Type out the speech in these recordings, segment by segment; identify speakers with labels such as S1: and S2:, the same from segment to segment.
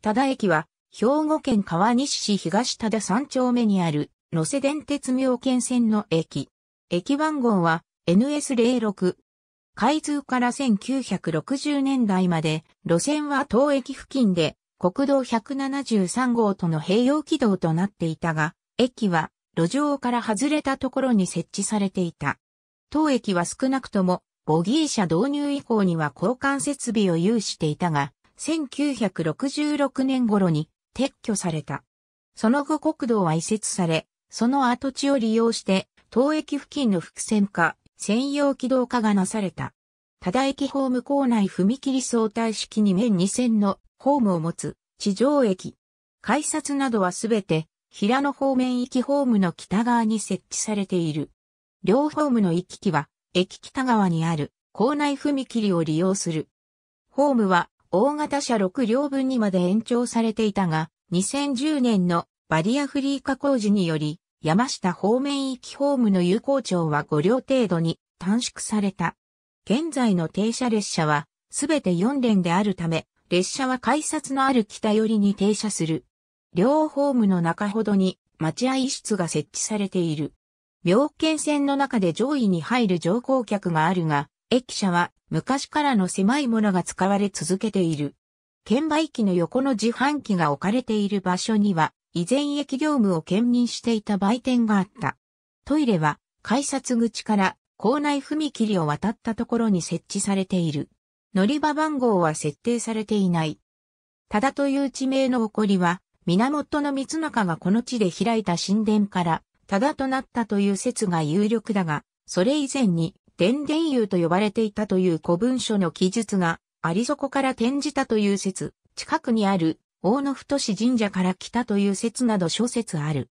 S1: 多田駅は、兵庫県川西市東多田3丁目にある、野瀬電鉄妙見線の駅。駅番号は NS06。開通から1960年代まで、路線は当駅付近で、国道173号との併用軌道となっていたが、駅は路上から外れたところに設置されていた。当駅は少なくともボギー車導入以降には交換設備を有していたが、1966年頃に撤去された。その後国道は移設され、その跡地を利用して、当駅付近の伏線化、専用軌道化がなされた。多田駅ホーム構内踏切相対式に面2線のホームを持つ地上駅。改札などはすべて平野方面行きホームの北側に設置されている。両ホームの行き来は駅北側にある構内踏切を利用する。ホームは大型車6両分にまで延長されていたが、2010年のバリアフリー化工事により、山下方面行きホームの有効長は5両程度に短縮された。現在の停車列車は、すべて4連であるため、列車は改札のある北寄りに停車する。両ホームの中ほどに待合室が設置されている。妙見線の中で上位に入る乗降客があるが、駅舎は昔からの狭いものが使われ続けている。券売機の横の自販機が置かれている場所には、以前駅業務を兼任していた売店があった。トイレは改札口から校内踏切を渡ったところに設置されている。乗り場番号は設定されていない。ただという地名の起こりは、源の光中がこの地で開いた神殿から、ただとなったという説が有力だが、それ以前に伝伝友と呼ばれていたという古文書の記述がありそこから転じたという説、近くにある大野太志神社から来たという説など諸説ある。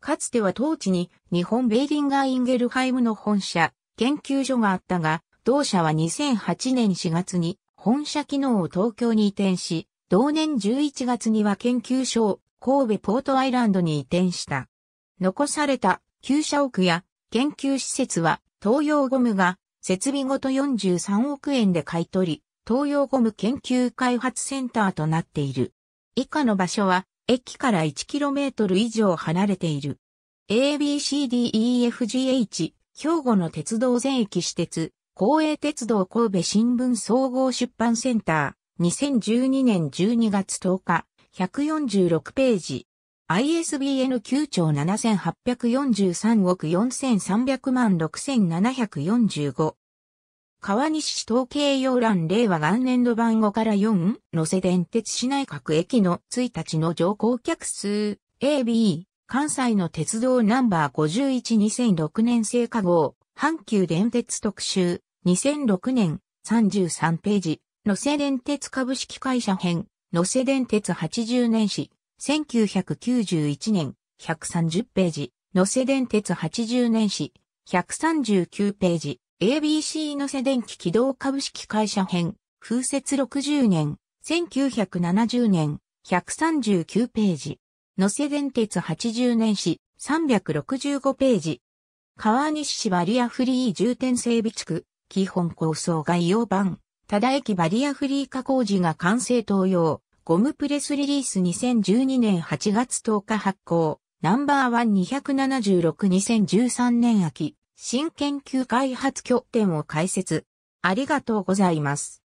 S1: かつては当地に日本ベーリンガー・インゲルハイムの本社、研究所があったが、同社は2008年4月に本社機能を東京に移転し、同年11月には研究所を神戸ポートアイランドに移転した。残された旧社屋や研究施設は東洋ゴムが設備ごと43億円で買い取り、東洋ゴム研究開発センターとなっている。以下の場所は、駅から 1km 以上離れている。ABCDEFGH、兵庫の鉄道全駅私鉄、公営鉄道神戸新聞総合出版センター、2012年12月10日、146ページ。ISBN 9兆7843億4300万6745。川西市統計要欄令和元年度番号から4のせ電鉄市内各駅の1日の乗降客数 AB 関西の鉄道ナンバー512006年生化号阪急電鉄特集2006年33ページのせ電鉄株式会社編のせ電鉄80年史1991年、130ページ、野瀬電鉄80年史、139ページ、ABC 野瀬電気軌道株式会社編、風雪60年、1970年、139ページ、野瀬電鉄80年史、365ページ、川西市バリアフリー重点整備地区、基本構想概要版、多田駅バリアフリー化工事が完成同様、ゴムプレスリリース2012年8月10日発行、ナンバーワン276-2013年秋、新研究開発拠点を開設。ありがとうございます。